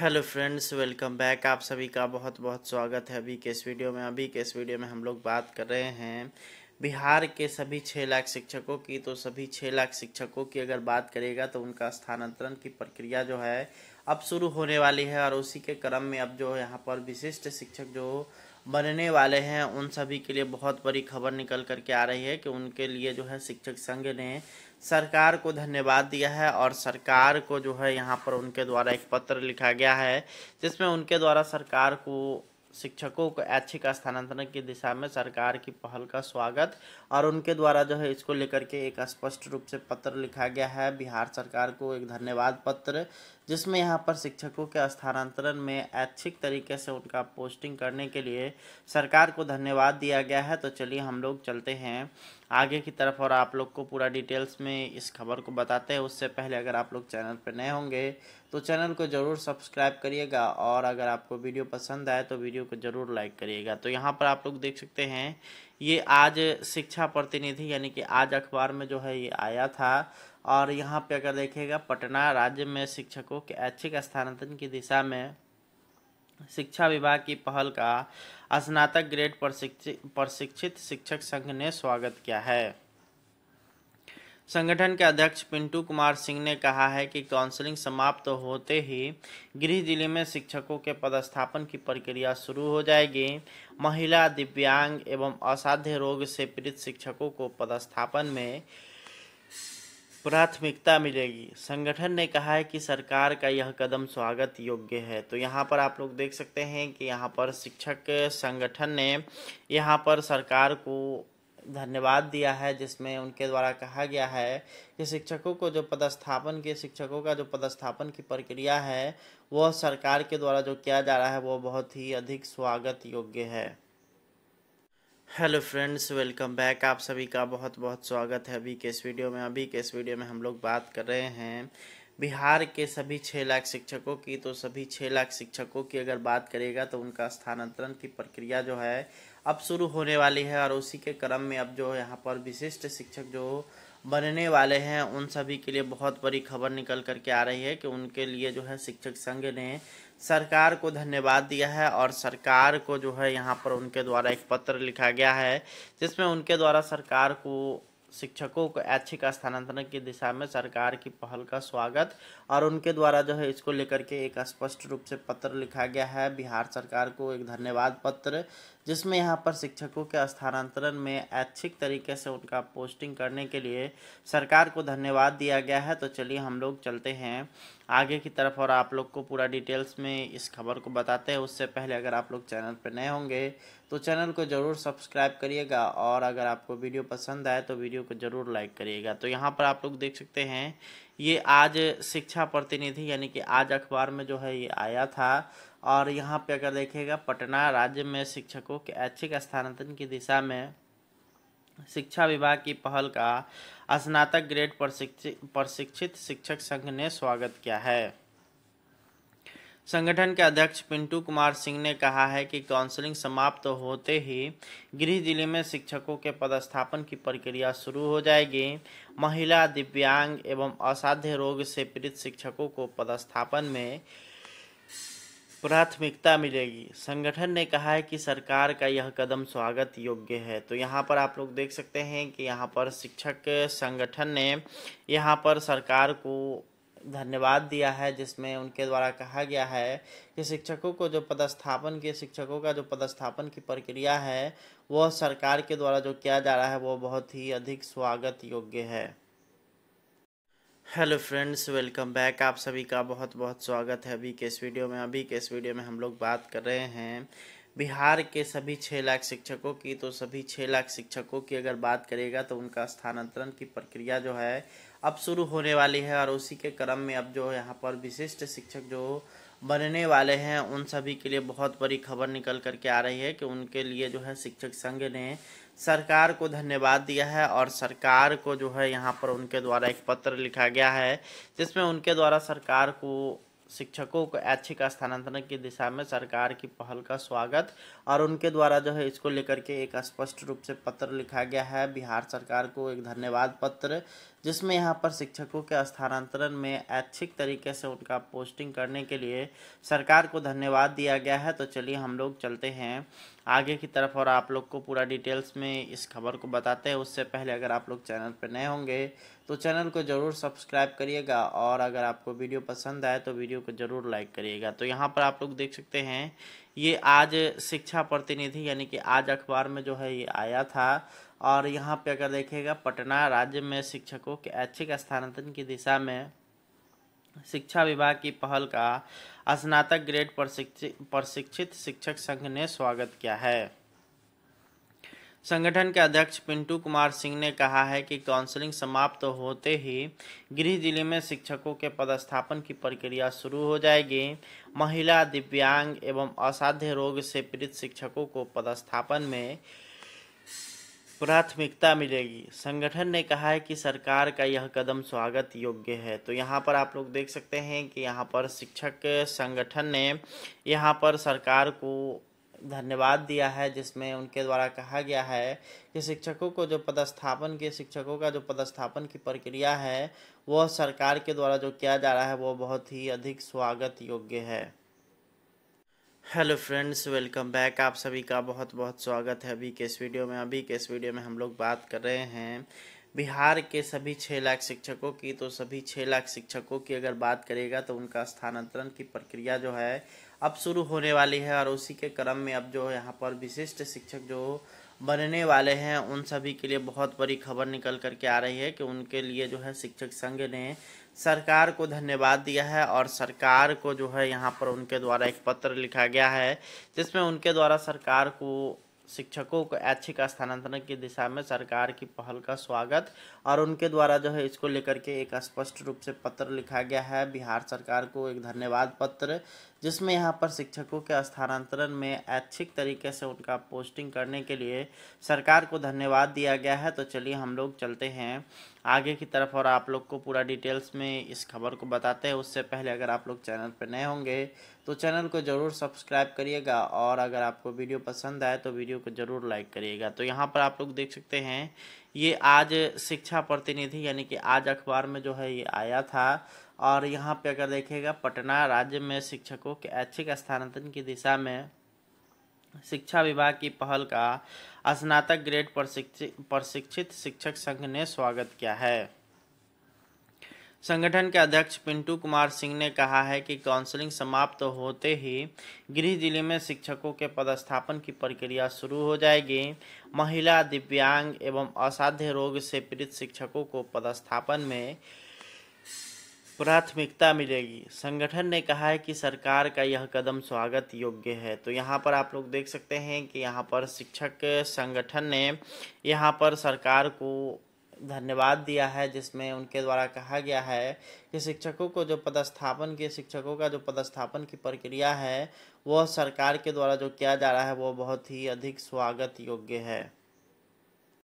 hello friends welcome back आप सभी का बहुत बहुत स्वागत है अभी के इस वीडियो में अभी के इस वीडियो में हम लोग बात कर रहे हैं बिहार के सभी छः लाख शिक्षकों की तो सभी छः लाख शिक्षकों की अगर बात करेगा तो उनका स्थानांतरण की प्रक्रिया जो है अब शुरू होने वाली है और उसी के क्रम में अब जो यहाँ पर विशिष्ट शिक्षक जो बनने वाले हैं उन सभी के लिए बहुत बड़ी खबर निकल करके आ रही है कि उनके लिए जो है शिक्षक संघ ने सरकार को धन्यवाद दिया है और सरकार को जो है यहाँ पर उनके द्वारा एक पत्र लिखा गया है जिसमें उनके द्वारा सरकार को शिक्षकों को ऐच्छिक स्थानांतरण की दिशा में सरकार की पहल का स्वागत और उनके द्वारा जो है इसको लेकर के एक स्पष्ट रूप से पत्र लिखा गया है बिहार सरकार को एक धन्यवाद पत्र जिसमें यहाँ पर शिक्षकों के स्थानांतरण में ऐच्छिक तरीके से उनका पोस्टिंग करने के लिए सरकार को धन्यवाद दिया गया है तो चलिए हम लोग चलते हैं आगे की तरफ और आप लोग को पूरा डिटेल्स में इस खबर को बताते हैं उससे पहले अगर आप लोग चैनल पर नए होंगे तो चैनल को ज़रूर सब्सक्राइब करिएगा और अगर आपको वीडियो पसंद आए तो वीडियो को ज़रूर लाइक करिएगा तो यहाँ पर आप लोग देख सकते हैं ये आज शिक्षा प्रतिनिधि यानी कि आज अखबार में जो है ये आया था और यहाँ पे अगर देखेगा पटना राज्य में शिक्षकों के ऐच्छिक स्थानांतरण की दिशा में शिक्षा विभाग की पहल का स्नातक ग्रेड प्रशिक्षित प्रशिक्षित शिक्षक संघ ने स्वागत किया है संगठन के अध्यक्ष पिंटू कुमार सिंह ने कहा है कि काउंसलिंग समाप्त तो होते ही गृह जिले में शिक्षकों के पदस्थापन की प्रक्रिया शुरू हो जाएगी महिला दिव्यांग एवं असाध्य रोग से पीड़ित शिक्षकों को पदस्थापन में प्राथमिकता मिलेगी संगठन ने कहा है कि सरकार का यह कदम स्वागत योग्य है तो यहाँ पर आप लोग देख सकते हैं कि यहाँ पर शिक्षक संगठन ने यहाँ पर सरकार को धन्यवाद दिया है जिसमें उनके द्वारा कहा गया है कि शिक्षकों को जो पदस्थापन के शिक्षकों का जो पदस्थापन की प्रक्रिया है वह सरकार के द्वारा जो किया जा रहा है वो बहुत ही अधिक स्वागत योग्य है हेलो फ्रेंड्स वेलकम बैक आप सभी का बहुत बहुत स्वागत है अभी के इस वीडियो में अभी के इस वीडियो में हम लोग बात कर रहे हैं बिहार के सभी छः लाख शिक्षकों की तो सभी छः लाख शिक्षकों की अगर बात करेगा तो उनका स्थानांतरण की प्रक्रिया जो है अब शुरू होने वाली है और उसी के क्रम में अब जो यहाँ पर विशिष्ट शिक्षक जो बनने वाले हैं उन सभी के लिए बहुत बड़ी खबर निकल कर के आ रही है कि उनके लिए जो है शिक्षक संघ ने सरकार को धन्यवाद दिया है और सरकार को जो है यहाँ पर उनके द्वारा एक पत्र लिखा गया है जिसमें उनके द्वारा सरकार को शिक्षकों को ऐच्छिक स्थानांतरण की दिशा में सरकार की पहल का स्वागत और उनके द्वारा जो है इसको लेकर के एक स्पष्ट रूप से पत्र लिखा गया है बिहार सरकार को एक धन्यवाद पत्र जिसमें यहाँ पर शिक्षकों के स्थानांतरण में ऐच्छिक तरीके से उनका पोस्टिंग करने के लिए सरकार को धन्यवाद दिया गया है तो चलिए हम लोग चलते हैं आगे की तरफ और आप लोग को पूरा डिटेल्स में इस खबर को बताते हैं उससे पहले अगर आप लोग चैनल पर नए होंगे तो चैनल को ज़रूर सब्सक्राइब करिएगा और अगर आपको वीडियो पसंद आए तो वीडियो को ज़रूर लाइक करिएगा तो यहाँ पर आप लोग देख सकते हैं ये आज शिक्षा प्रतिनिधि यानी कि आज अखबार में जो है ये आया था और यहाँ पे अगर देखेगा पटना राज्य में शिक्षकों के ऐच्छिक स्थानांतरण की दिशा में शिक्षा विभाग की पहल का स्नातक ग्रेड प्रशिक्षित शिक्षक संघ ने स्वागत किया है संगठन के अध्यक्ष पिंटू कुमार सिंह ने कहा है कि काउंसलिंग समाप्त तो होते ही गृह जिले में शिक्षकों के पदस्थापन की प्रक्रिया शुरू हो जाएगी महिला दिव्यांग एवं असाध्य रोग से पीड़ित शिक्षकों को पदस्थापन में प्राथमिकता मिलेगी संगठन ने कहा है कि सरकार का यह कदम स्वागत योग्य है तो यहाँ पर आप लोग देख सकते हैं कि यहाँ पर शिक्षक संगठन ने यहाँ पर सरकार को धन्यवाद दिया है जिसमें उनके द्वारा कहा गया है कि शिक्षकों को जो पदस्थापन के शिक्षकों का जो पदस्थापन की प्रक्रिया है वह सरकार के द्वारा जो किया जा रहा है वो बहुत ही अधिक स्वागत योग्य है हेलो फ्रेंड्स वेलकम बैक आप सभी का बहुत बहुत स्वागत है अभी के इस वीडियो में अभी के इस वीडियो में हम लोग बात कर रहे हैं बिहार के सभी छः लाख शिक्षकों की तो सभी छः लाख शिक्षकों की अगर बात करेगा तो उनका स्थानांतरण की प्रक्रिया जो है अब शुरू होने वाली है और उसी के क्रम में अब जो यहाँ पर विशिष्ट शिक्षक जो बनने वाले हैं उन सभी के लिए बहुत बड़ी खबर निकल करके आ रही है कि उनके लिए जो है शिक्षक संघ ने सरकार को धन्यवाद दिया है और सरकार को जो है यहाँ पर उनके द्वारा एक पत्र लिखा गया है जिसमें उनके द्वारा सरकार को शिक्षकों को ऐच्छिक स्थानांतरण की दिशा में सरकार की पहल का स्वागत और उनके द्वारा जो है इसको लेकर के एक स्पष्ट रूप से पत्र लिखा गया है बिहार सरकार को एक धन्यवाद पत्र जिसमें यहाँ पर शिक्षकों के स्थानांतरण में ऐच्छिक तरीके से उनका पोस्टिंग करने के लिए सरकार को धन्यवाद दिया गया है तो चलिए हम लोग चलते हैं आगे की तरफ और आप लोग को पूरा डिटेल्स में इस खबर को बताते हैं उससे पहले अगर आप लोग चैनल पर नए होंगे तो चैनल को ज़रूर सब्सक्राइब करिएगा और अगर आपको वीडियो पसंद आए तो वीडियो को ज़रूर लाइक करिएगा तो यहाँ पर आप लोग देख सकते हैं ये आज शिक्षा प्रतिनिधि यानी कि आज अखबार में जो है ये आया था और यहाँ पे अगर देखेगा पटना राज्य में शिक्षकों के ऐच्छिक स्थानांतरण की दिशा में शिक्षा विभाग की पहल का स्नातक ग्रेड प्रशिक्षित शिक्षक संघ ने स्वागत किया है संगठन के अध्यक्ष पिंटू कुमार सिंह ने कहा है कि काउंसलिंग समाप्त तो होते ही गृह जिले में शिक्षकों के पदस्थापन की प्रक्रिया शुरू हो जाएगी महिला दिव्यांग एवं असाध्य रोग से पीड़ित शिक्षकों को पदस्थापन में प्राथमिकता मिलेगी संगठन ने कहा है कि सरकार का यह कदम स्वागत योग्य है तो यहाँ पर आप लोग देख सकते हैं कि यहाँ पर शिक्षक संगठन ने यहाँ पर सरकार को धन्यवाद दिया है जिसमें उनके द्वारा कहा गया है कि शिक्षकों को जो पदस्थापन के शिक्षकों का जो पदस्थापन की प्रक्रिया है वह सरकार के द्वारा जो किया जा रहा है वो बहुत ही अधिक स्वागत योग्य है हेलो फ्रेंड्स वेलकम बैक आप सभी का बहुत बहुत स्वागत है अभी के इस वीडियो में अभी के इस वीडियो में हम लोग बात कर रहे हैं बिहार के सभी छः लाख शिक्षकों की तो सभी छः लाख शिक्षकों की अगर बात करेगा तो उनका स्थानांतरण की प्रक्रिया जो है अब शुरू होने वाली है और उसी के क्रम में अब जो यहाँ पर विशिष्ट शिक्षक जो बनने वाले हैं उन सभी के लिए बहुत बड़ी खबर निकल कर के आ रही है कि उनके लिए जो है शिक्षक संघ ने सरकार को धन्यवाद दिया है और सरकार को जो है यहाँ पर उनके द्वारा एक पत्र लिखा गया है जिसमें उनके द्वारा सरकार को शिक्षकों को ऐच्छिक स्थानांतरण की दिशा में सरकार की पहल का स्वागत और उनके द्वारा जो है इसको लेकर के एक स्पष्ट रूप से पत्र लिखा गया है बिहार सरकार को एक धन्यवाद पत्र जिसमें यहाँ पर शिक्षकों के स्थानांतरण में ऐच्छिक तरीके से उनका पोस्टिंग करने के लिए सरकार को धन्यवाद दिया गया है तो चलिए हम लोग चलते हैं आगे की तरफ और आप लोग को पूरा डिटेल्स में इस खबर को बताते हैं उससे पहले अगर आप लोग चैनल पर नए होंगे तो चैनल को ज़रूर सब्सक्राइब करिएगा और अगर आपको वीडियो पसंद आए तो वीडियो को ज़रूर लाइक करिएगा तो यहाँ पर आप लोग देख सकते हैं ये आज शिक्षा प्रतिनिधि यानी कि आज अखबार में जो है ये आया था और यहाँ पे अगर देखेगा पटना राज्य में शिक्षकों के ऐच्छिक स्थानांतरण की दिशा में शिक्षा विभाग की पहल का स्नातक ग्रेड प्रशिक्षित शिक्षक संघ ने स्वागत किया है संगठन के अध्यक्ष पिंटू कुमार सिंह ने कहा है कि काउंसलिंग समाप्त तो होते ही गृह जिले में शिक्षकों के पदस्थापन की प्रक्रिया शुरू हो जाएगी महिला दिव्यांग एवं असाध्य रोग से पीड़ित शिक्षकों को पदस्थापन में प्राथमिकता मिलेगी संगठन ने कहा है कि सरकार का यह कदम स्वागत योग्य है तो यहाँ पर आप लोग देख सकते हैं कि यहाँ पर शिक्षक संगठन ने यहाँ पर सरकार को धन्यवाद दिया है जिसमें उनके द्वारा कहा गया है कि शिक्षकों को जो पदस्थापन के शिक्षकों का जो पदस्थापन की प्रक्रिया है वह सरकार के द्वारा जो किया जा रहा है वह बहुत ही अधिक स्वागत योग्य है